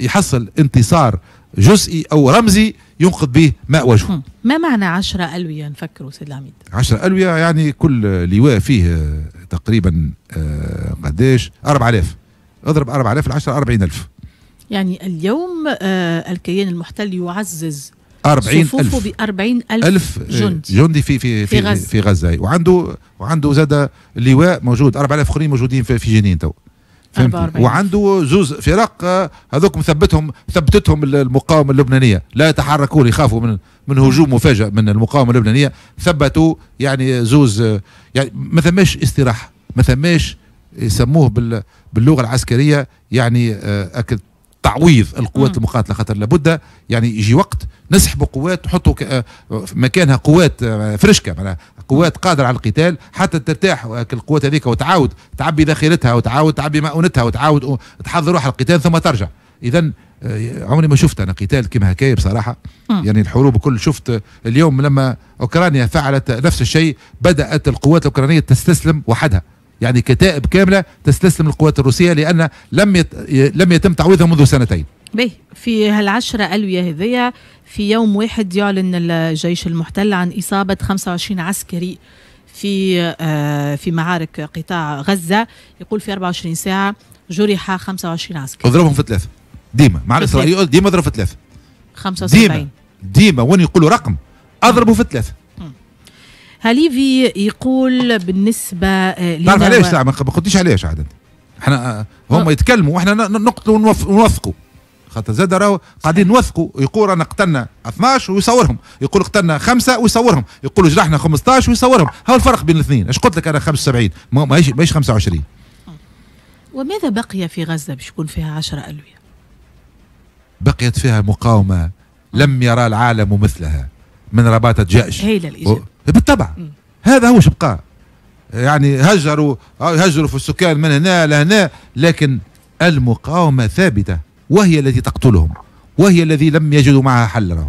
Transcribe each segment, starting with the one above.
يحصل انتصار جزئي أو رمزي ينقذ به ماء وجهه ما معنى عشرة ألوية نفكروا سيد العميد عشرة ألوية يعني كل لواء فيه آه، تقريبا آه، قداش 4000 اضرب 4000 العشرة 40000 يعني اليوم آه، الكيان المحتل يعزز أربعين ألف ب 40 ألف, ألف جندي جندي في في في, في غزة, في غزة وعنده وعنده زاد لواء موجود 4000 آخرين موجودين في, في جنين تو وعنده زوز فرق آه، هذوك مثبتهم ثبتتهم المقاومه اللبنانيه لا يتحركون يخافوا من من هجوم مفاجئ من المقاومه اللبنانيه ثبتوا يعني زوز آه، يعني ما ثماش استراحه ما ثماش يسموه باللغه العسكريه يعني آه، اكد تعويض القوات مم. المقاتله خاطر لابد يعني يجي وقت نسحبوا قوات نحطوا آه، مكانها قوات آه، فرشكه معناها قوات قادره على القتال حتى ترتاح القوات هذيك وتعاود تعبي ذخيرتها وتعاود تعبي مؤونتها وتعاود تحضر روحها القتال ثم ترجع اذا آه، عمري ما شفت انا قتال كما هكايا بصراحه يعني الحروب كل شفت اليوم لما اوكرانيا فعلت نفس الشيء بدات القوات الاوكرانيه تستسلم وحدها يعني كتائب كامله تستسلم للقوات الروسيه لان لم يت... لم يتم تعويضها منذ سنتين. به في هالعشرة ألوية هذية في يوم واحد يعلن الجيش المحتل عن إصابة 25 عسكري في آه، في معارك قطاع غزة يقول في 24 ساعة جرح 25 عسكري اضربهم في ثلاثة ديما مع الإسرائيليين ديما اضرب في ثلاثة 75 ديما ديما وين يقولوا رقم اضربوا في ثلاثة هليفي يقول بالنسبه آه، تعرف علاش ما قلتيش علاش عاد احنا آه، هم آه. يتكلموا واحنا نقتلوا ونوثقوا خاطر زاد راهو قاعدين نوثقوا يقول رانا قتلنا 12 ويصورهم يقول قتلنا خمسه ويصورهم يقول جرحنا 15 ويصورهم هو الفرق بين الاثنين اش قلت لك انا 75 ماهيش ماهيش 25 وماذا بقي في غزه باش يكون فيها 10 الويه بقيت فيها مقاومه لم يرى العالم مثلها من رباطه جيش هي الاجابه بالطبع هذا هو شبقى يعني هجروا آه، هجروا في السكان من هنا لهنا لكن المقاومة ثابتة وهي التي تقتلهم وهي الذي لم يجدوا معها حلا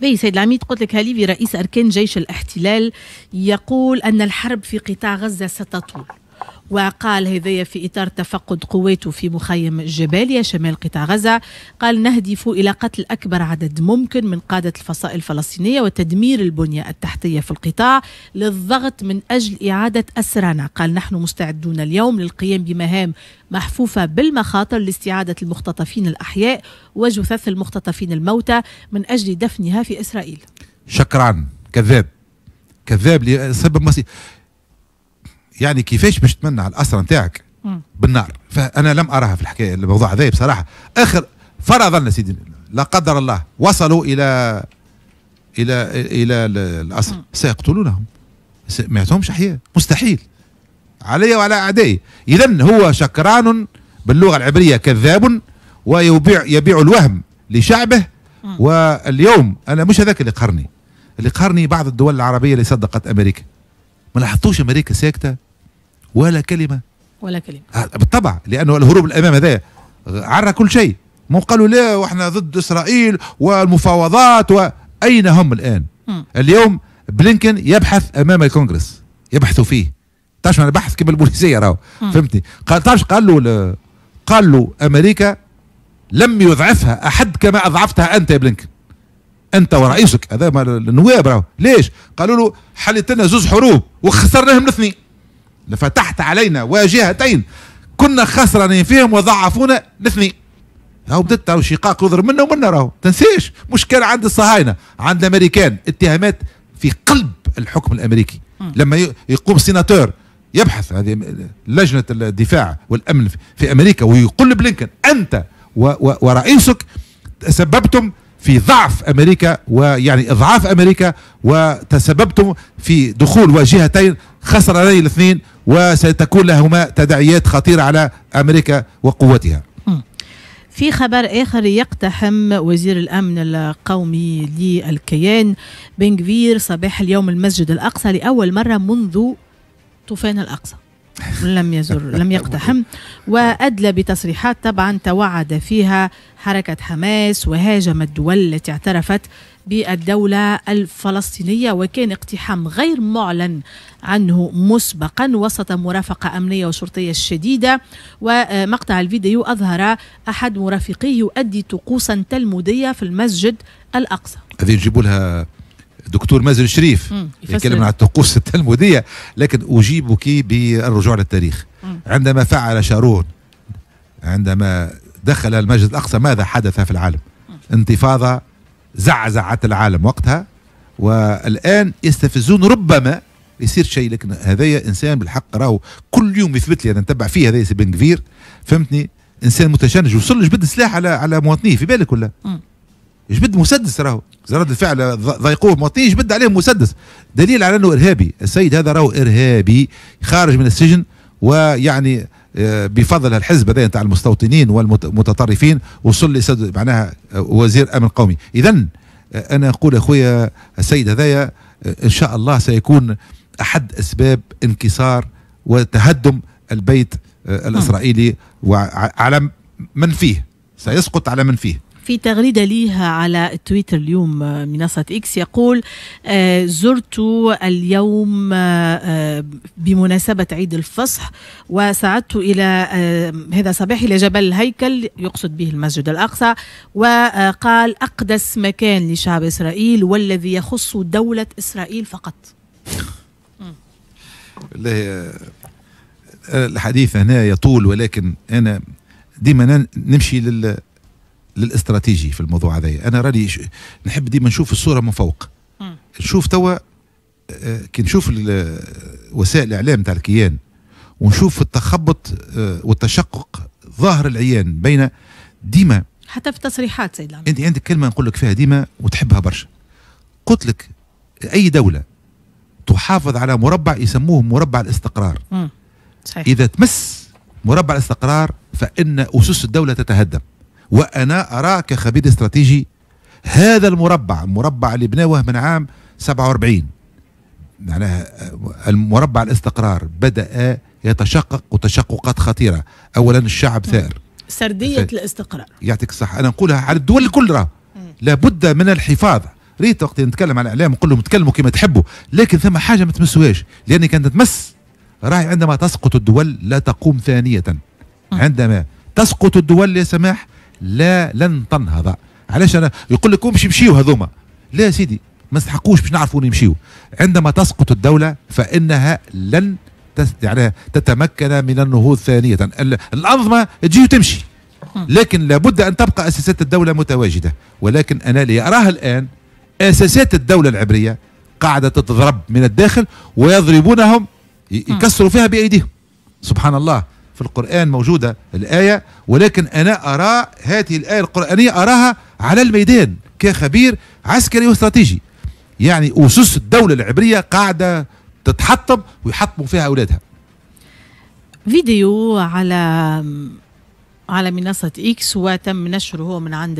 بي سيد العميد قلت لك هاليفي رئيس أركان جيش الاحتلال يقول أن الحرب في قطاع غزة ستطول وقال هذايا في إطار تفقد قواته في مخيم جباليا شمال قطاع غزة قال نهدف إلى قتل أكبر عدد ممكن من قادة الفصائل الفلسطينية وتدمير البنية التحتية في القطاع للضغط من أجل إعادة اسرانا قال نحن مستعدون اليوم للقيام بمهام محفوفة بالمخاطر لاستعادة المختطفين الأحياء وجثث المختطفين الموتى من أجل دفنها في إسرائيل شكرا كذاب كذاب لسبب مصير يعني كيفاش باش تمنع الاسره نتاعك بالنار فانا لم اراها في الحكايه الموضوع هذا بصراحه اخر فرضا سيدي لا قدر الله وصلوا الى الى الى الاسر سيقتلونهم ما يعطيهمش احياء مستحيل علي وعلى اعدائي اذا هو شكران باللغه العبريه كذاب ويبيع يبيع الوهم لشعبه واليوم انا مش هذاك اللي قهرني اللي قهرني بعض الدول العربيه اللي صدقت امريكا ما لاحظتوش امريكا ساكته ولا كلمه ولا كلمه بالطبع لانه الهروب الامام هذا عرى كل شيء مو قالوا لا واحنا ضد اسرائيل والمفاوضات واين هم الان م. اليوم بلينكن يبحث امام الكونغرس يبحثوا فيه تعرف انا بحث كما البوليسيه راهو فهمتني قال تعرف قال له ل... قال له امريكا لم يضعفها احد كما اضعفتها انت يا بلينكن انت ورئيسك هذا النواب راهو ليش قالوا له حلت لنا زوز حروب وخسرناهم الاثنين لفتحت علينا واجهتين كنا خسرانين فيهم وضعفونا الاثنين راهو بدات راهو شقاق يضرب منا ومنا راهو تنسيش مشكله عند الصهاينه عند الامريكان اتهامات في قلب الحكم الامريكي لما يقوم سيناتور يبحث هذه لجنه الدفاع والامن في امريكا ويقول بلينكن انت ورئيسك تسببتم في ضعف امريكا ويعني اضعاف امريكا وتسببتم في دخول واجهتين خسرانين الاثنين وستكون لهما تداعيات خطيرة على أمريكا وقوتها في خبر آخر يقتحم وزير الأمن القومي للكيان بنجفير صباح اليوم المسجد الأقصى لأول مرة منذ طوفان الأقصى لم يزر لم يقتحم وأدلى بتصريحات طبعا توعد فيها حركة حماس وهاجمت الدول التي اعترفت بالدولة الفلسطينية وكان اقتحام غير معلن عنه مسبقا وسط مرافقة أمنية وشرطية شديدة ومقطع الفيديو أظهر أحد مرافقيه يؤدي طقوسا تلمودية في المسجد الأقصى هذه يجيبوا لها دكتور مازن شريف يتكلم عن الطقوس التلمودية لكن أجيبك بالرجوع للتاريخ م. عندما فعل شارون عندما دخل المسجد الأقصى ماذا حدث في العالم انتفاضة زعزعت العالم وقتها والان يستفزون ربما يصير شيء لكن هذايا انسان بالحق راهو كل يوم يثبت لي انا نتبع فيه هذايا سي بن كفير فهمتني انسان متشنج وصل جبد سلاح على على مواطنيه في بالك ولا جبد مسدس راهو رد الفعل ضايقوه مواطنيه جبد عليهم مسدس دليل على انه ارهابي السيد هذا راهو ارهابي خارج من السجن ويعني بفضل الحزب هذا تاع المستوطنين والمتطرفين وصل لي معناها آه، وزير امن قومي اذا آه، انا اقول اخويا السيد هذايا آه، ان شاء الله سيكون احد اسباب انكسار وتهدم البيت نعم. الاسرائيلي وعلى من فيه سيسقط على من فيه في تغريدة ليها على تويتر اليوم آه، منصة إكس يقول آه، زرت اليوم آه، بمناسبة عيد الفصح وسعدت إلى هذا صباح إلى جبل الهيكل يقصد به المسجد الأقصى وقال أقدس مكان لشعب إسرائيل والذي يخص دولة إسرائيل فقط والله الحديث هنا يطول ولكن أنا ديما نمشي لل للاستراتيجي في الموضوع هذا انا راني نحب ديما نشوف الصوره من فوق نشوف توا آه، كي نشوف وسائل الاعلام تاع الكيان ونشوف التخبط آه، والتشقق ظاهر العيان بين ديما حتى في التصريحات سيد انت عندك كلمه نقول لك فيها ديما وتحبها برشا قلت لك اي دوله تحافظ على مربع يسموه مربع الاستقرار صحيح. اذا تمس مربع الاستقرار فان اسس الدوله تتهدم وانا أرى كخبير استراتيجي هذا المربع المربع اللي بناوه من عام 47 معناها آه، المربع الاستقرار بدأ يتشقق وتشققات خطيرة أولا الشعب ثائر سردية ف... الاستقرار يعطيك الصحة أنا نقولها على الدول الكل راه لابد من الحفاظ ريت وقت نتكلم على الإعلام نقول لهم تكلموا كما تحبوا لكن ثم حاجة ما تمسوهاش لأن كانت تمس راهي عندما تسقط الدول لا تقوم ثانية عندما تسقط الدول يا سماح لا لن تنهض علاش انا يقول لك امشي مشيو هذوما لا سيدي ما نستحقوش باش نعرفوا نمشيو عندما تسقط الدوله فانها لن يعني تتمكن من النهوض ثانيه الانظمه تجي وتمشي لكن لابد ان تبقى اساسات الدوله متواجده ولكن انا اللي اراه الان اساسات الدوله العبريه قاعده تتضرب من الداخل ويضربونهم يكسروا فيها بايديهم سبحان الله في القرآن موجودة الآية ولكن أنا أرى هذه الآية القرآنية أراها على الميدان كخبير عسكري واستراتيجي يعني أسس الدولة العبرية قاعدة تتحطم ويحطموا فيها أولادها فيديو على على منصة إكس وتم نشره من عند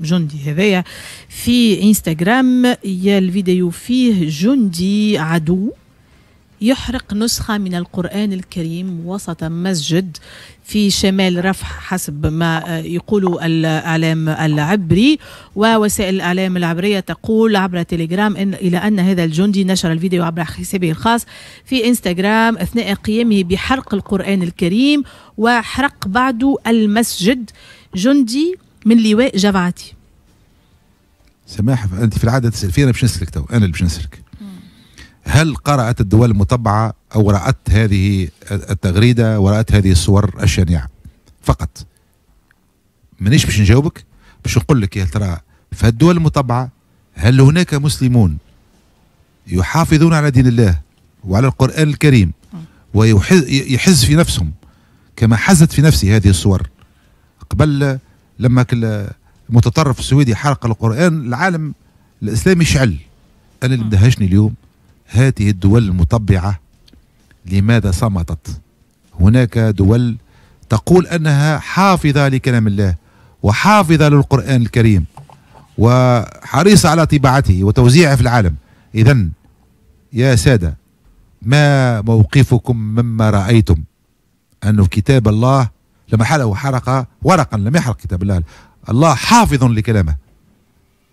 الجندي هذايا في إنستغرام يا الفيديو فيه جندي عدو يحرق نسخة من القرآن الكريم وسط مسجد في شمال رفح حسب ما يقول الإعلام العبري ووسائل الإعلام العبرية تقول عبر تليجرام إن إلى أن هذا الجندي نشر الفيديو عبر حسابه الخاص في إنستغرام أثناء قيامه بحرق القرآن الكريم وحرق بعده المسجد جندي من لواء جبعتي سماحة أنت في العادة تسأل فينا باش نسلك تو أنا اللي باش نسلك هل قرأت الدول المطبعة أو رأت هذه التغريدة ورأت هذه الصور الشنيعة فقط مانيش باش نجاوبك باش نقول لك يا ترى في الدول المطبعة هل هناك مسلمون يحافظون على دين الله وعلى القرآن الكريم ويحز في نفسهم كما حزت في نفسي هذه الصور قبل لما كل المتطرف السويدي حرق القرآن العالم الإسلامي شعل أنا اللي مدهشني اليوم هذه الدول المطبعة لماذا صمتت هناك دول تقول أنها حافظة لكلام الله وحافظة للقرآن الكريم وحريصة على طباعته وتوزيعه في العالم إذا يا سادة ما موقفكم مما رأيتم أن كتاب الله لما حلقه حرق ورقا لم يحرق كتاب الله الله حافظ لكلامه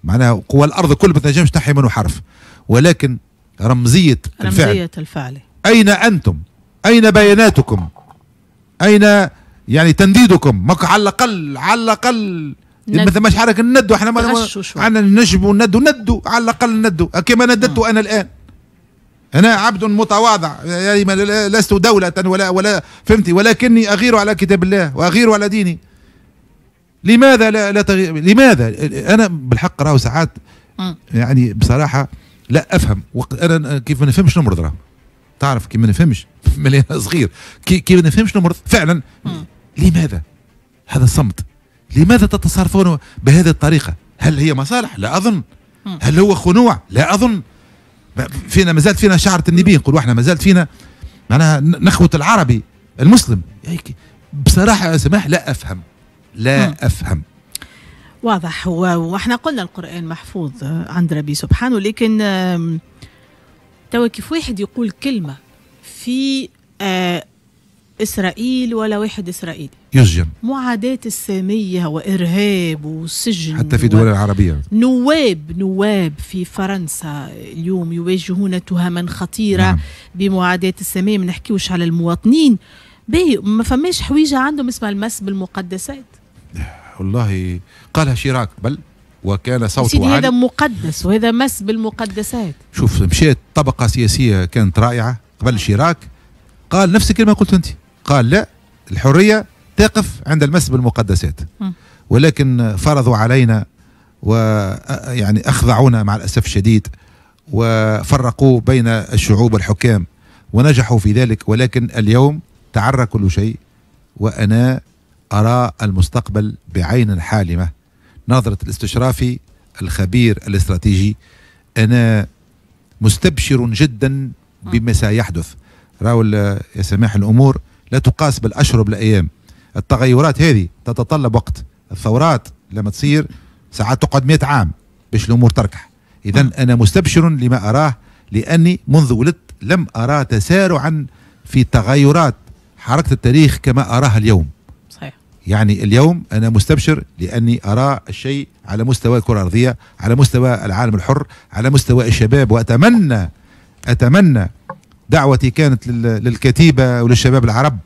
معناها قوى الأرض كل ما تنجمش تحي منه حرف ولكن رمزية الفعل رمزية الفعل أين أنتم أين بياناتكم أين يعني تنديدكم ما على الأقل على الأقل ما ثماش حركة ندوا احنا ما عندنا نجبوا ندوا ندوا على الأقل ندوا كما نددت آه. أنا الآن أنا عبد متواضع يعني لست دولة ولا ولا فهمتي ولكني أغير على كتاب الله وأغير على ديني لماذا لا, لا تغير لماذا أنا بالحق راهو ساعات آه. يعني بصراحة لا افهم وقت انا كيف ما نفهمش نمرض راه تعرف كيف ما نفهمش مليان صغير كي, ما نفهمش نمرض فعلا لماذا هذا الصمت لماذا تتصرفون بهذه الطريقه هل هي مصالح لا اظن هل هو خنوع لا اظن فينا ما زالت فينا شعره النبي نقولوا احنا ما زالت فينا معناها نخوه العربي المسلم بصراحه يا سماح لا افهم لا افهم واضح واحنا قلنا القرآن محفوظ آه، عند ربي سبحانه لكن توا كيف واحد يقول كلمة في آه، إسرائيل ولا واحد إسرائيلي يسجن معاداة السامية وإرهاب وسجن حتى في دول و... العربية نواب نواب في فرنسا اليوم يواجهون تهما خطيرة نعم. بمعاداة السامية ما نحكيوش على المواطنين باهي ما فماش حويجة عندهم اسمها المس بالمقدسات والله قالها شيراك بل وكان صوته سيدي هذا مقدس وهذا مس بالمقدسات شوف مشيت طبقة سياسية كانت رائعة قبل شيراك قال نفس الكلمة قلت أنت قال لا الحرية تقف عند المس بالمقدسات ولكن فرضوا علينا ويعني أخضعونا مع الأسف الشديد وفرقوا بين الشعوب والحكام ونجحوا في ذلك ولكن اليوم تعرى كل شيء وأنا أرى المستقبل بعين حالمة نظرة الاستشرافي الخبير الاستراتيجي أنا مستبشر جدا بما سيحدث راول يا سماح الأمور لا تقاس بالأشهر بالأيام التغيرات هذه تتطلب وقت الثورات لما تصير ساعات تقعد 100 عام باش الأمور تركح إذا أنا مستبشر لما أراه لأني منذ ولدت لم أرى تسارعا في تغيرات حركة التاريخ كما أراها اليوم صحيح يعني اليوم أنا مستبشر لأني أرى الشيء على مستوى الكرة الأرضية على مستوى العالم الحر على مستوى الشباب وأتمنى أتمنى دعوتي كانت للكتيبة وللشباب العرب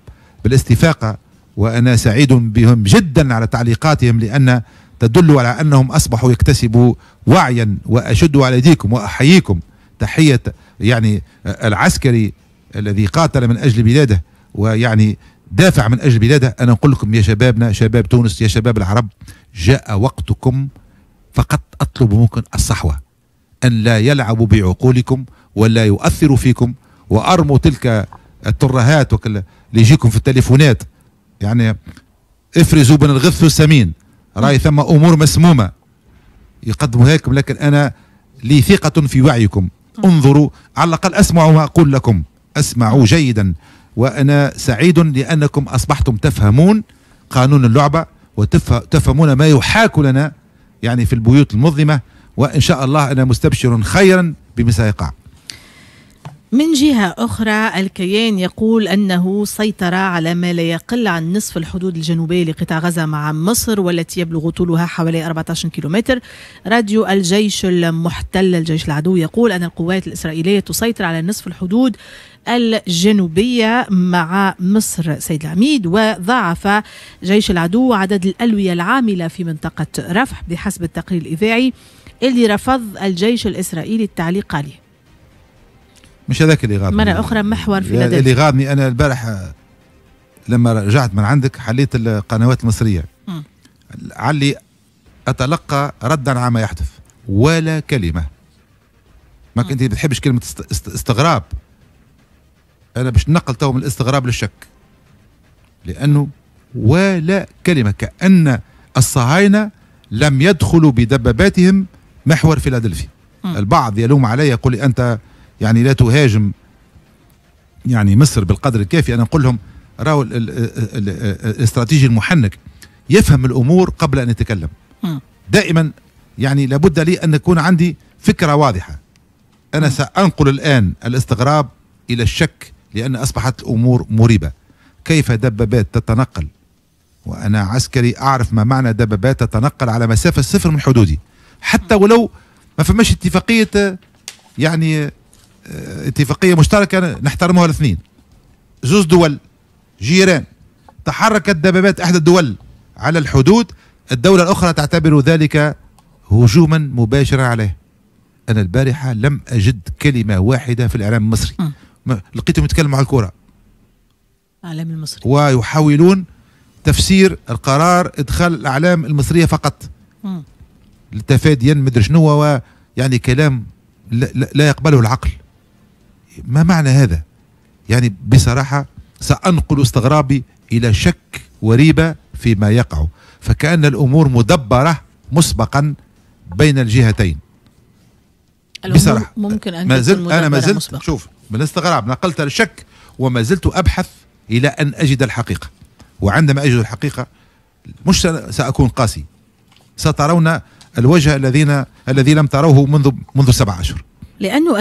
بالاستفاقة وأنا سعيد بهم جدا على تعليقاتهم لأن تدل على أنهم أصبحوا يكتسبوا وعيا وأشد على أيديكم وأحييكم تحية يعني العسكري الذي قاتل من أجل بلاده ويعني دافع من أجل بلاده أنا أقول لكم يا شبابنا شباب تونس يا شباب العرب جاء وقتكم فقط أطلب منكم الصحوة أن لا يلعبوا بعقولكم ولا يؤثروا فيكم وأرموا تلك الترهات وكل اللي يجيكم في التليفونات يعني افرزوا بين الغث والسمين راي ثم أمور مسمومة يقدموا هيكم لكن أنا لي ثقة في وعيكم انظروا على الأقل اسمعوا ما أقول لكم أسمعوا جيدا وأنا سعيد لأنكم أصبحتم تفهمون قانون اللعبة وتفهمون ما يحاك لنا يعني في البيوت المظلمة وإن شاء الله أنا مستبشر خيرا بما سيقع من جهة أخرى الكيان يقول أنه سيطر على ما لا يقل عن نصف الحدود الجنوبية لقطاع غزة مع مصر والتي يبلغ طولها حوالي 14 كيلومتر راديو الجيش المحتل الجيش العدو يقول أن القوات الإسرائيلية تسيطر على نصف الحدود الجنوبية مع مصر سيد العميد وضاعف جيش العدو عدد الألوية العاملة في منطقة رفح بحسب التقرير الإذاعي اللي رفض الجيش الإسرائيلي التعليق عليه مش هذاك اللي غاضني مرة أخرى محور في لديك اللي غاضني أنا البارح آه، لما رجعت من عندك حليت القنوات المصرية علي أتلقى ردا عما يحدث ولا كلمة ما كنت بتحبش كلمة استغراب أنا باش نقل تو من الاستغراب للشك لأنه ولا كلمة كأن الصهاينة لم يدخلوا بدباباتهم محور فيلادلفيا البعض يلوم علي يقول لي أنت يعني لا تهاجم يعني مصر بالقدر الكافي انا نقول لهم راهو الاستراتيجي المحنك يفهم الامور قبل ان يتكلم دائما يعني لابد لي ان تكون عندي فكره واضحه انا سانقل الان الاستغراب الى الشك لان اصبحت الامور مريبه كيف دبابات تتنقل وانا عسكري اعرف ما معنى دبابات تتنقل على مسافه صفر من حدودي حتى ولو ما فماش اتفاقيه يعني اتفاقية مشتركة نحترمها الاثنين زوز دول جيران تحركت دبابات إحدى الدول على الحدود الدولة الأخرى تعتبر ذلك هجوما مباشرا عليه أنا البارحة لم أجد كلمة واحدة في الإعلام المصري لقيتهم يتكلموا على الكرة الإعلام المصري ويحاولون تفسير القرار إدخال الأعلام المصرية فقط لتفاديا مدري شنو يعني كلام لا يقبله العقل ما معنى هذا يعني بصراحة سأنقل استغرابي إلى شك وريبة فيما يقع فكأن الأمور مدبرة مسبقا بين الجهتين بصراحة ممكن أن ما زلت أنا ما زلت مسبق. شوف من استغراب نقلت الشك وما زلت أبحث إلى أن أجد الحقيقة وعندما أجد الحقيقة مش سأكون قاسي سترون الوجه الذين الذي لم تروه منذ منذ سبع أشهر لأنه